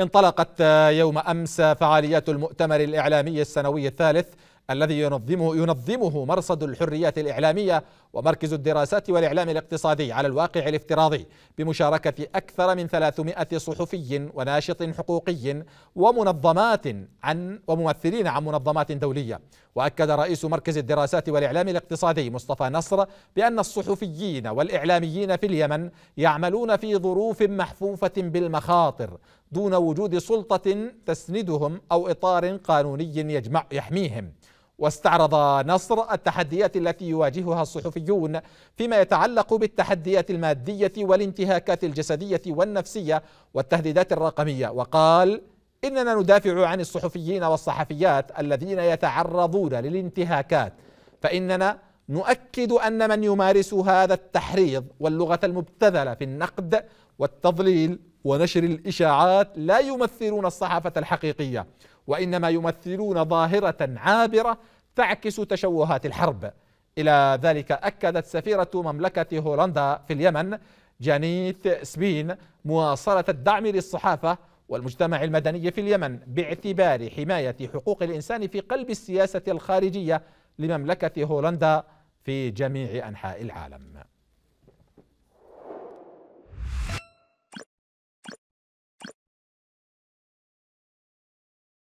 انطلقت يوم أمس فعاليات المؤتمر الإعلامي السنوي الثالث الذي ينظمه ينظمه مرصد الحريات الإعلامية ومركز الدراسات والإعلام الاقتصادي على الواقع الافتراضي بمشاركة أكثر من 300 صحفي وناشط حقوقي ومنظمات عن وممثلين عن منظمات دولية وأكد رئيس مركز الدراسات والإعلام الاقتصادي مصطفى نصر بأن الصحفيين والإعلاميين في اليمن يعملون في ظروف محفوفة بالمخاطر دون وجود سلطة تسندهم أو إطار قانوني يجمع يحميهم واستعرض نصر التحديات التي يواجهها الصحفيون فيما يتعلق بالتحديات المادية والانتهاكات الجسدية والنفسية والتهديدات الرقمية وقال إننا ندافع عن الصحفيين والصحفيات الذين يتعرضون للانتهاكات فإننا نؤكد أن من يمارس هذا التحريض واللغة المبتذلة في النقد والتضليل ونشر الإشاعات لا يمثلون الصحافة الحقيقية وإنما يمثلون ظاهرة عابرة تعكس تشوهات الحرب إلى ذلك أكدت سفيرة مملكة هولندا في اليمن جانيث سبين مواصلة الدعم للصحافة والمجتمع المدني في اليمن باعتبار حماية حقوق الإنسان في قلب السياسة الخارجية لمملكة هولندا في جميع أنحاء العالم